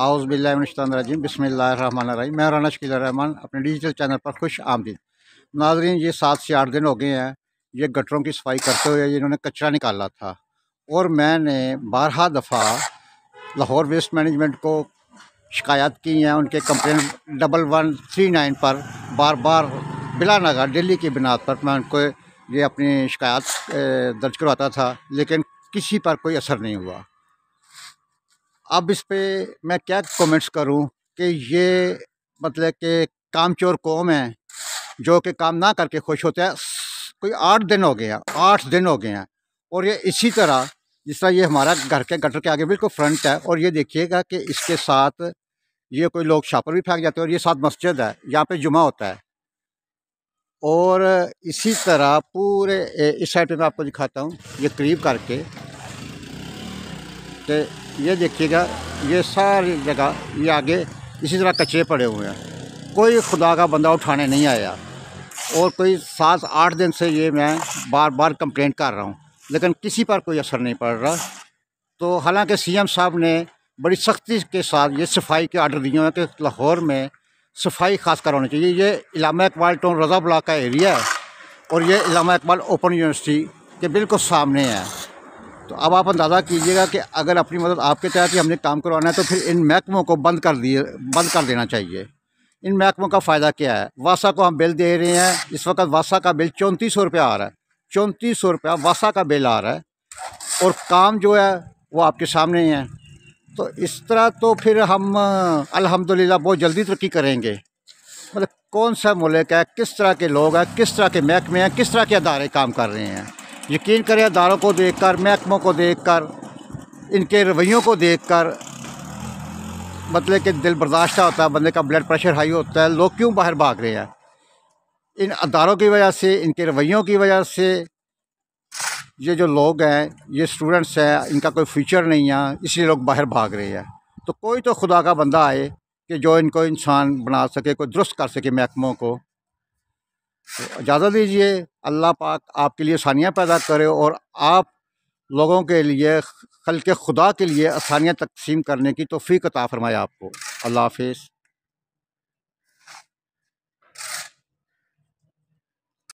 बिल्लाजीम बसमिल मैं राना शकील रहमान अपने digital channel पर खुश आमदी नाजरीन ये सात से आठ दिन हो गए हैं ये गटरों की सफाई करते हुए इन्होंने कचरा निकाला था और मैंने बारह दफ़ा लाहौर वेस्ट मैनेजमेंट को शिकायत की है उनके complain double one three nine पर बार बार बिला नगर दिल्ली की बिना पर मैं उनको ये अपनी शिकायत दर्ज करवाता था लेकिन किसी पर कोई असर नहीं हुआ अब इस पर मैं क्या कमेंट्स करूं कि ये मतलब कि कामचोर कौम है जो कि काम ना करके खुश होते हैं कोई आठ दिन हो गया आठ दिन हो गए हैं और ये इसी तरह जिस तरह ये हमारा घर के गटर के आगे बिल्कुल फ्रंट है और ये देखिएगा कि इसके साथ ये कोई लोग छापर भी फेंक जाते हैं और ये साथ मस्जिद है यहाँ पर जुमा होता है और इसी तरह पूरे इस साइड पर मैं आपको दिखाता हूँ ये करीब करके ये देखिएगा ये सारी जगह ये आगे इसी तरह कचरे पड़े हुए हैं कोई खुदा का बंदा उठाने नहीं आया और कोई सात आठ दिन से ये मैं बार बार कंप्लेंट कर रहा हूँ लेकिन किसी पर कोई असर नहीं पड़ रहा तो हालांकि सीएम साहब ने बड़ी सख्ती के साथ ये सफाई के आर्डर दिए हैं कि लाहौर में सफाई खास कर होनी चाहिए ये इलामा इकबाल टोन रज़ा ब्लॉक का एरिया है और ये इलामा इकबाल ओपन यूनिवर्सिटी के बिल्कुल सामने है तो अब आप अंदाज़ा कीजिएगा कि अगर अपनी मदद आपके तहत ही हमने काम करवाना है तो फिर इन महकमों को बंद कर दिए बंद कर देना चाहिए इन महकमों का फ़ायदा क्या है वासा को हम बिल दे रहे हैं इस वक्त वासा का बिल चौंतीस सौ रुपया आ रहा है चौंतीस सौ रुपया वासा का बिल आ रहा है और काम जो है वो आपके सामने ही है तो इस तरह तो फिर हम अलहमदिल्ला बहुत जल्दी तरक्की करेंगे मतलब कौन सा मुल्क है किस तरह के लोग हैं किस तरह के महकमे हैं किस तरह के अदारे काम कर रहे हैं यकीन करें अदारों को देख कर महकमों को देख कर इनके रवैयों को देख कर मतलब कि दिल बर्दाश्त होता है बंदे का ब्लड प्रेशर हाई होता है लोग क्यों बाहर भाग रहे हैं इन अदारों की वजह से इनके रवैयों की वजह से ये जो लोग हैं ये स्टूडेंट्स हैं इनका कोई फ्यूचर नहीं है इसलिए लोग बाहर भाग रहे हैं तो कोई तो खुदा का बंदा आए कि जो इनको इंसान बना सके कोई दुरुस्त कर सके महकमों को तो इजाज़त दीजिए अल्लाह पाक आपके लिए आसानियाँ पैदा करे और आप लोगों के लिए खल के खुदा के लिए आसानियाँ तकसीम करने की तोफ़ी कता फ़रमाए आपको अल्लाह हाफिज़